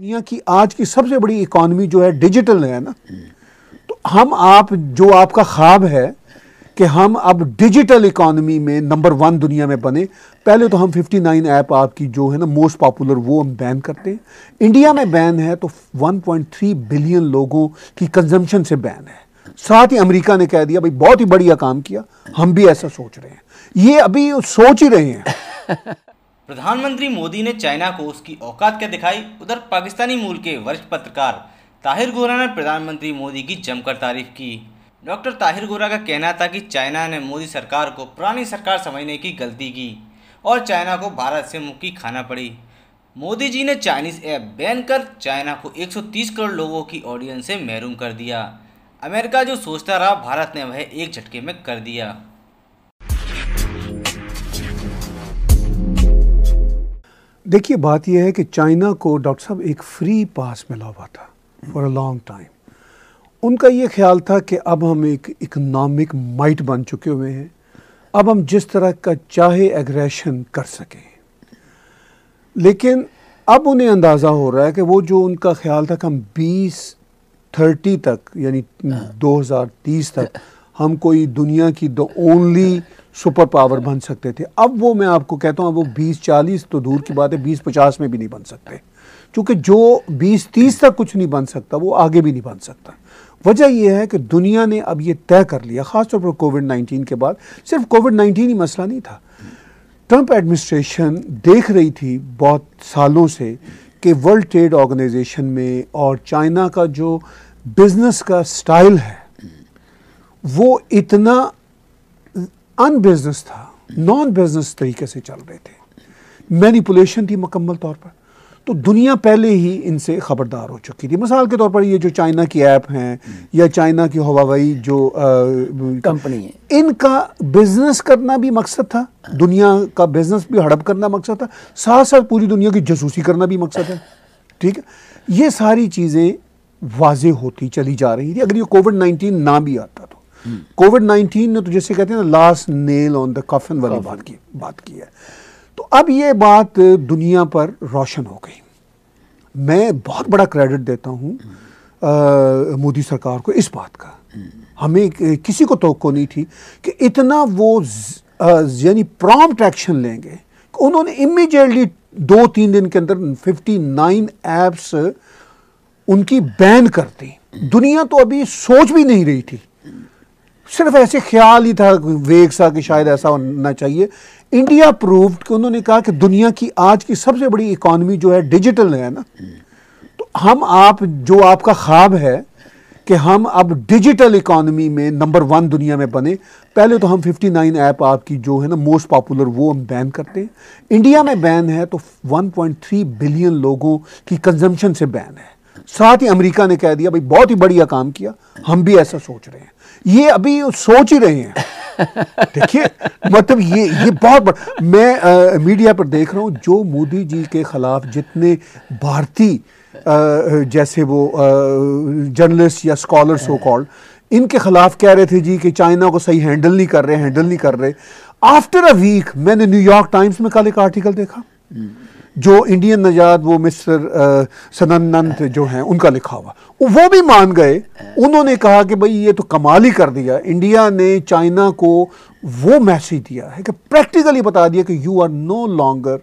दुनिया की आज की सबसे बड़ी इकॉनमी जो है डिजिटल है ना तो हम आप जो आपका ख्वाब है कि हम अब डिजिटल इकॉनमी में नंबर वन दुनिया में बने पहले तो हम 59 ऐप आपकी जो है ना मोस्ट पॉपुलर वो हम बैन करते हैं इंडिया में बैन है तो 1.3 बिलियन लोगों की कंजम्पशन से बैन है साथ ही अमेरिका ने कह दिया भाई बहुत ही बढ़िया काम किया हम भी ऐसा सोच रहे हैं ये अभी सोच ही रहे हैं प्रधानमंत्री मोदी ने चाइना को उसकी औकात क्या दिखाई उधर पाकिस्तानी मूल के वरिष्ठ पत्रकार ताहिर गोरा ने प्रधानमंत्री मोदी की जमकर तारीफ की डॉक्टर ताहिर गोरा का कहना था कि चाइना ने मोदी सरकार को पुरानी सरकार समझने की गलती की और चाइना को भारत से मुक्की खाना पड़ी मोदी जी ने चाइनीज़ ऐप बैन कर चाइना को 130 करोड़ लोगों की ऑडियंस से महरूम कर दिया अमेरिका जो सोचता रहा भारत ने वह एक झटके में कर दिया देखिए बात यह है कि चाइना को डॉक्टर साहब एक फ्री पास मिला हुआ था फॉर अ लॉन्ग टाइम उनका ये ख्याल था कि अब हम एक इकनॉमिक माइट बन चुके हुए हैं अब हम जिस तरह का चाहे एग्रेशन कर सकें लेकिन अब उन्हें अंदाज़ा हो रहा है कि वो जो उनका ख्याल था कि हम 20 30 तक यानी 2030 हाँ। तक हाँ। हम कोई दुनिया की द ओनली सुपर पावर बन सकते थे अब वो मैं आपको कहता हूँ अब वो बीस चालीस तो दूर की बात है बीस पचास में भी नहीं बन सकते क्योंकि जो बीस तीस तक कुछ नहीं बन सकता वो आगे भी नहीं बन सकता वजह यह है कि दुनिया ने अब ये तय कर लिया ख़ासतौर पर कोविड नाइन्टीन के बाद सिर्फ कोविड नाइन्टीन ही मसला नहीं था ट्रंप एडमिनिस्ट्रेशन देख रही थी बहुत सालों से कि वर्ल्ड ट्रेड ऑर्गेनाइजेशन में और चाइना का जो बिज़नेस का स्टाइल है वो इतना अनबिजनेस था नॉन बिजनेस तरीके से चल रहे थे मैनिपुलेशन थी मुकम्मल तौर पर तो दुनिया पहले ही इनसे ख़बरदार हो चुकी थी मिसाल के तौर पर ये जो चाइना की ऐप हैं या चाइना की हवाई जो कंपनी है इनका बिजनेस करना भी मकसद था दुनिया का बिजनेस भी हड़प करना मकसद था साथ साथ पूरी दुनिया की जसूसी करना भी मकसद है ठीक है ये सारी चीज़ें वाज होती चली जा रही थी अगर ये कोविड नाइन्टीन ना भी आता तो कोविड नाइन्टीन ने तो जैसे कहते हैं ना लास्ट नेल ऑन द कफन वाली बात की बात की है तो अब ये बात दुनिया पर रोशन हो गई मैं बहुत बड़ा क्रेडिट देता हूँ मोदी सरकार को इस बात का हमें किसी को तो नहीं थी कि इतना वो यानी प्रॉम्प्ट एक्शन लेंगे उन्होंने इमीजिएटली दो तीन दिन के अंदर 59 ऐप्स उनकी बैन कर दी दुनिया तो अभी सोच भी नहीं रही थी सिर्फ ऐसे ख्याल ही था वेग सा कि शायद ऐसा होना चाहिए इंडिया प्रूव कि उन्होंने कहा कि दुनिया की आज की सबसे बड़ी इकॉनमी जो है डिजिटल है ना तो हम आप जो आपका ख्वाब है कि हम अब डिजिटल इकॉनमी में नंबर वन दुनिया में बने पहले तो हम 59 ऐप आपकी जो है ना मोस्ट पॉपुलर वो हम बैन करते हैं इंडिया में बैन है तो 1.3 बिलियन लोगों की कंजम्पशन से बैन है साथ ही अमेरिका ने कह दिया भाई बहुत ही बढ़िया काम किया हम भी ऐसा सोच रहे हैं ये अभी सोच ही रहे हैं देखिए मतलब ये ये बहुत बड़ा मैं आ, मीडिया पर देख रहा हूँ जो मोदी जी के खिलाफ जितने भारतीय जैसे वो जर्नलिस्ट या स्कॉलर सो कॉल्ड इनके खिलाफ कह रहे थे जी कि चाइना को सही हैंडल नहीं कर रहे हैंडल नहीं कर रहे आफ्टर अ वीक मैंने न्यूयॉर्क टाइम्स में कल एक आर्टिकल देखा हम्म। जो इंडियन नजाद वो मिस्टर सनन्नंत जो हैं उनका लिखा हुआ वो भी मान गए उन्होंने कहा कि भाई ये तो कमाल ही कर दिया इंडिया ने चाइना को वो मैसेज दिया है कि प्रैक्टिकली बता दिया कि you are no longer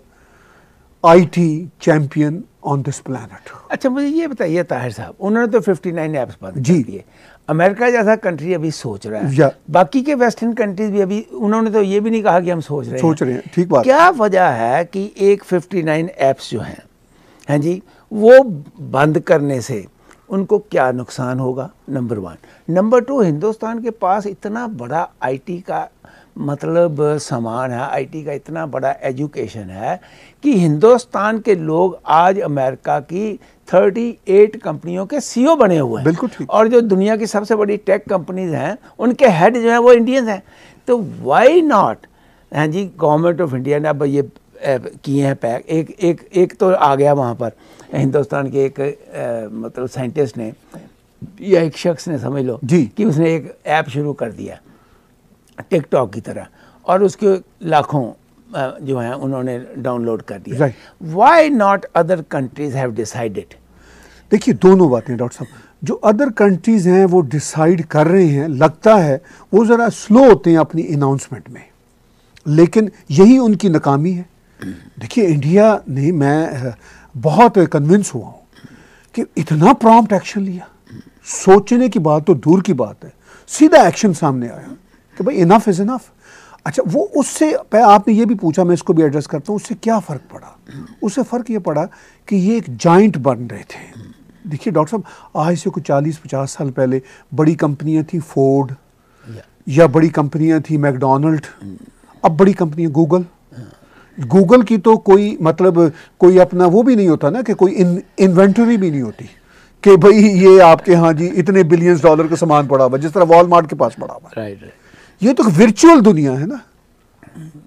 IT champion on this planet अच्छा मुझे ये बताइए ताहिर साहब उन्होंने तो फिफ्टी नाइन एप्स बंद जी दिए अमेरिका जैसा कंट्री अभी सोच रहा है बाकी के वेस्टर्न कंट्रीज भी अभी उन्होंने तो ये भी नहीं कहा कि हम सोच रहे सोच रहे हैं ठीक बात क्या वजह है कि एक फिफ्टी नाइन ऐप्स जो हैं हैं जी वो बंद करने से उनको क्या नुकसान होगा number one number two Hindustan के पास इतना बड़ा आईटी का मतलब सामान है आईटी का इतना बड़ा एजुकेशन है कि हिंदुस्तान के लोग आज अमेरिका की 38 कंपनियों के सीईओ e बने हुए हैं बिल्कुल ठीक और जो दुनिया की सबसे बड़ी टेक कंपनीज हैं उनके हेड जो हैं वो इंडियंस हैं तो वाई नॉट हैं जी गवर्नमेंट ऑफ इंडिया ने अब ये किए हैं पैक एक एक एक तो आ गया वहाँ पर हिंदुस्तान के एक ए, मतलब साइंटिस्ट ने या एक शख्स ने समझ लो जी कि उसने एक ऐप शुरू कर दिया टिकटॉक की तरह और उसके लाखों जो हैं उन्होंने डाउनलोड कर दिया why not other countries have decided देखिए दोनों बातें डॉक्टर साहब जो अदर कंट्रीज़ हैं वो डिसाइड कर रहे हैं लगता है वो ज़रा स्लो होते हैं अपनी अनाउंसमेंट में लेकिन यही उनकी नाकामी है देखिए इंडिया ने मैं बहुत कन्विंस हुआ हूँ कि इतना प्रॉम्प्ट एक्शन लिया सोचने की बात तो दूर की बात है सीधा एक्शन सामने आया कि भाई इनफ इज़ इनफ अच्छा वो उससे आपने ये भी पूछा मैं इसको भी एड्रेस करता हूँ उससे क्या फ़र्क पड़ा उससे फ़र्क ये पड़ा कि ये एक जॉइंट बन रहे थे देखिए डॉक्टर साहब आज से कुछ चालीस पचास साल पहले बड़ी कंपनियां थी फोर्ड या बड़ी कंपनियां थी मैकडोनल्ड hmm. अब बड़ी कंपनियां गूगल गूगल hmm. की तो कोई मतलब कोई अपना वो भी नहीं होता ना कि कोई इन इन्वेंटरी भी नहीं होती कि भाई ये आपके यहाँ जी इतने बिलियंस डॉलर का सामान पड़ा हुआ जिस तरह वॉलमार्ट के पास पड़ा हुआ राइट राइट ये तो वर्चुअल दुनिया है ना hmm.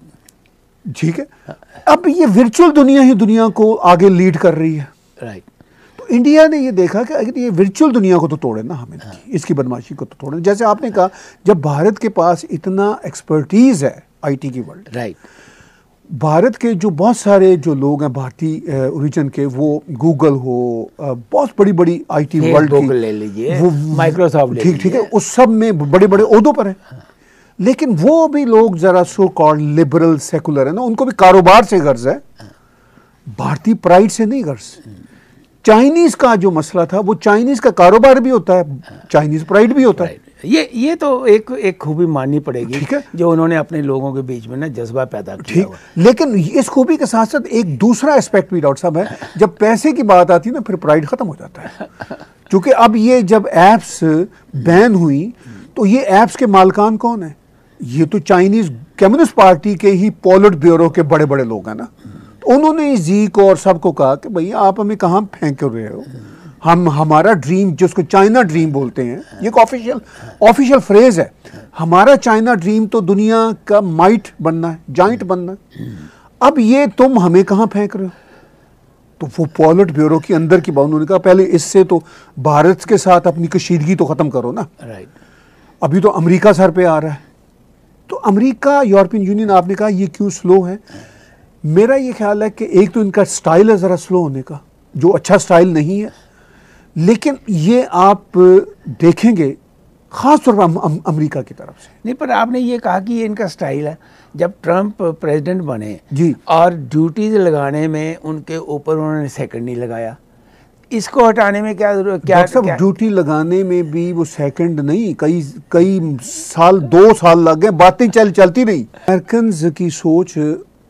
ठीक है हाँ। अब ये वर्चुअल दुनिया ही दुनिया को आगे लीड कर रही है राइट इंडिया ने ये देखा कि अगर ये वर्चुअल दुनिया को तो तोड़े ना हमें हाँ। इसकी बदमाशी को तो तोड़े जैसे आपने कहा जब भारत के पास इतना एक्सपर्टीज़ है आईटी की वर्ल्ड राइट भारत के जो बहुत सारे जो लोग हैं भारतीय ओरिजिन के वो गूगल हो बहुत बड़ी बड़ी आईटी वर्ल्ड की ले लीजिए माइक्रोसॉफ्ट ठीक ठीक है उस सब में बड़े बड़े उहदों पर है हाँ। लेकिन वो भी लोग जरा सो कॉल लिबरल सेकुलर है ना उनको भी कारोबार से गर्ज है हाँ। भारतीय प्राइड से नहीं गर्ज हाँ। चाइनीज का जो मसला था वो चाइनीज का कारोबार भी होता है चाइनीज प्राइड भी होता है ये ये तो एक एक खूबी माननी पड़ेगी ठीक है जो उन्होंने अपने लोगों के बीच में ना जज्बा पैदा किया ठीक लेकिन इस खूबी के साथ साथ एक दूसरा एस्पेक्ट भी डॉक्टर साहब है जब पैसे की बात आती है ना फिर प्राइड खत्म हो जाता है क्योंकि अब ये जब ऐप्स बैन हुई तो ये ऐप्स के मालकान कौन है ये तो चाइनीज कम्युनिस्ट पार्टी के ही पोलिट ब्यूरो के बड़े बड़े लोग हैं ना उन्होंने जी को और सबको कहा कि भाई आप हमें कहाँ फेंक रहे हो हम हमारा ड्रीम जिसको चाइना ड्रीम बोलते हैं ये ऑफिशियल ऑफिशियल फ्रेज़ है हमारा चाइना ड्रीम तो दुनिया का माइट बनना है जॉइंट बनना है अब ये तुम हमें कहाँ फेंक रहे हो तो वो पॉलिट ब्यूरो के अंदर की बात उन्होंने कहा पहले इससे तो भारत के साथ अपनी कशीदगी तो ख़त्म करो ना अभी तो अमरीका सर पर आ रहा है तो अमरीका यूरोपियन यूनियन आपने कहा ये क्यों स्लो है मेरा ये ख्याल है कि एक तो इनका स्टाइल है ज़रा स्लो होने का जो अच्छा स्टाइल नहीं है लेकिन ये आप देखेंगे ख़ास तौर पर अम, अम, अमेरिका की तरफ से नहीं पर आपने ये कहा कि ये इनका स्टाइल है जब ट्रंप प्रेसिडेंट बने जी और ड्यूटीज लगाने में उनके ऊपर उन्होंने सेकंड नहीं लगाया इसको हटाने में क्या क्या सब ड्यूटी लगाने में भी वो सेकंड नहीं कई कई साल दो साल लग गए बातें चल चलती नहीं अमेरिकन की सोच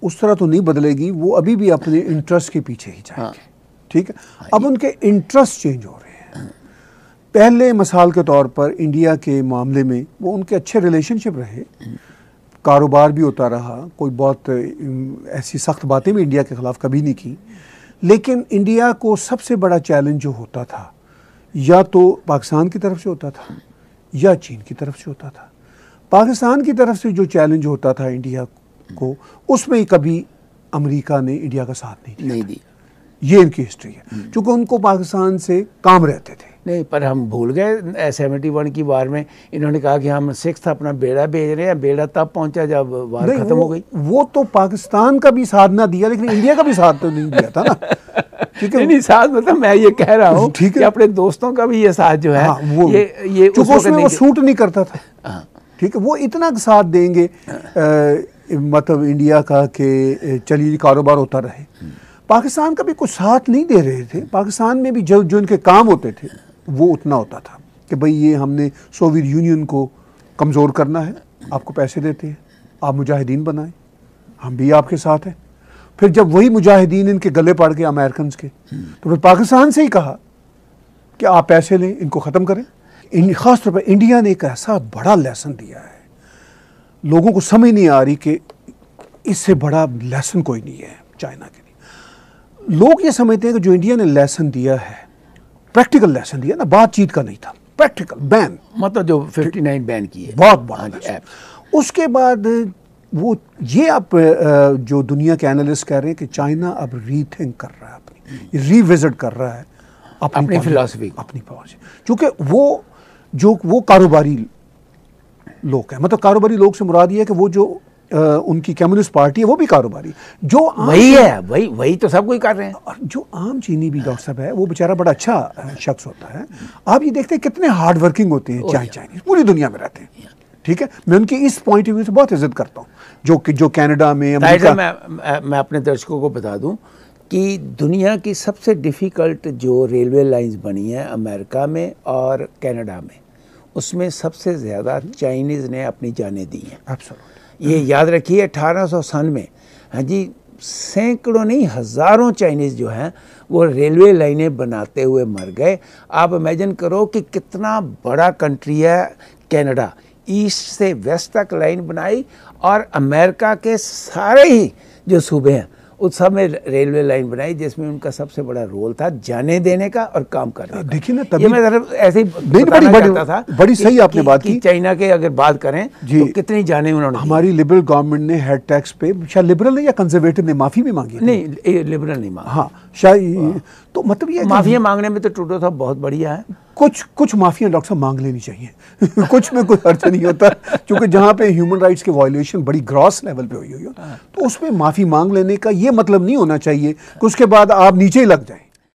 उस तरह तो नहीं बदलेगी वो अभी भी अपने इंटरेस्ट के पीछे ही जाएंगे हाँ। ठीक है हाँ, अब उनके इंटरेस्ट चेंज हो रहे हैं पहले मिसाल के तौर पर इंडिया के मामले में वो उनके अच्छे रिलेशनशिप रहे कारोबार भी होता रहा कोई बहुत ऐसी सख्त बातें भी इंडिया के ख़िलाफ़ कभी नहीं की लेकिन इंडिया को सबसे बड़ा चैलेंज जो होता था या तो पाकिस्तान की तरफ से होता था या चीन की तरफ से होता था पाकिस्तान की तरफ से जो चैलेंज होता था इंडिया को उसमें कभी अमेरिका ने इंडिया का साथ नहीं दिया नहीं ये इनकी हिस्ट्री है चूंकि हम्म। उनको पाकिस्तान से काम रहते थे नहीं पर हम भूल गए सेवेंटी वन की वार में इन्होंने कहा कि हम सिक्स अपना बेड़ा भेज रहे हैं बेड़ा तब पहुंचा जब वार खत्म हो गई वो तो पाकिस्तान का भी साथ ना दिया लेकिन इंडिया का भी साथ तो नहीं दिया था ना ठीक है नहीं साथ मतलब मैं ये कह रहा हूँ ठीक है अपने दोस्तों का भी ये साथ जो है हाँ, वो ये ये उसमें वो सूट नहीं करता था हाँ। ठीक है वो इतना साथ देंगे हाँ। मतलब इंडिया का कि चलिए कारोबार होता रहे पाकिस्तान का भी कुछ साथ नहीं दे रहे थे पाकिस्तान में भी जो जो इनके काम होते थे वो उतना होता था कि भाई ये हमने सोवियत यूनियन को कमज़ोर करना है आपको पैसे देते हैं आप मुजाहिदीन बनाएं हम भी आपके साथ हैं फिर जब वही मुजाहिदीन इनके गले पड़ गए अमेरिकन के तो फिर पाकिस्तान से ही कहा कि आप पैसे लें इनको ख़त्म करें इन खासतौर पर इंडिया ने एक ऐसा बड़ा लेसन दिया है लोगों को समझ नहीं आ रही कि इससे बड़ा लेसन कोई नहीं है चाइना के लिए लोग ये समझते हैं कि जो इंडिया ने लेसन दिया है प्रैक्टिकल लेसन दिया ना बातचीत का नहीं था प्रैक्टिकल बैन मतलब जो 59 बैन की है बहुत बड़ा हाँ अच्छा। उसके बाद वो ये आप जो दुनिया के एनालिस्ट कह रहे हैं कि चाइना अब रीथिंक कर रहा है अपनी रीविजिट हम्म। कर रहा है अपनी फिलासफी अपनी पॉलिसी क्योंकि वो जो वो कारोबारी लोग हैं मतलब कारोबारी लोग से मुराद ये है कि वो जो आ, उनकी कम्युनिस्ट पार्टी है वो भी कारोबारी जो वही है वही वही तो सब कोई कर रहे हैं और जो आम चीनी भी डॉक्टर साहब है वो बेचारा बड़ा अच्छा शख्स होता है आप ये देखते हैं कितने हार्ड वर्किंग होते हैं चाहे चाइनीज पूरी दुनिया में रहते हैं ठीक है मैं उनकी इस पॉइंट ऑफ व्यू से बहुत इज्जत करता हूँ जो कि जो कैनेडा में अमेरिका मैं मैं अपने दर्शकों को बता दूँ कि दुनिया की सबसे डिफ़िकल्ट जो रेलवे लाइंस बनी है अमेरिका में और कनाडा में उसमें सबसे ज़्यादा चाइनीज़ ने अपनी जानें दी हैं ये याद रखिए अठारह सौ सन में हाँ जी सैकड़ों नहीं हज़ारों चाइनीज़ जो हैं वो रेलवे लाइनें बनाते हुए मर गए आप इमेजिन करो कि कितना बड़ा कंट्री है कैनेडा ईस्ट से वेस्ट तक लाइन बनाई और अमेरिका के सारे ही जो सूबे हैं उस में रेलवे लाइन बनाई जिसमें उनका सबसे बड़ा रोल था जाने देने का और काम करने का देखिए ना तभी मैं ऐसे ही बड़ी बड़ी था बड़ी सही आपने बात की चाइना के अगर बात करें जी तो कितनी जाने उन्होंने हमारी लिबरल गवर्नमेंट ने हेड टैक्स पे शायद लिबरल ने या कंजर्वेटिव ने माफी भी मांगी नहीं लिबरल नहीं मांगा हाँ शायद हाँ। तो मतलब ये माफिया मांगने में तो टूटो साहब बहुत बढ़िया है कुछ कुछ माफिया डॉक्टर साहब मांग लेनी चाहिए कुछ में कोई अर्थ नहीं होता क्योंकि जहां पे ह्यूमन राइट्स के वायलेशन बड़ी ग्रॉस लेवल पे हुई हुई हो हाँ। तो उसमें माफ़ी मांग लेने का ये ये मतलब नहीं होना चाहिए कि उसके बाद आप नीचे ही लग जाए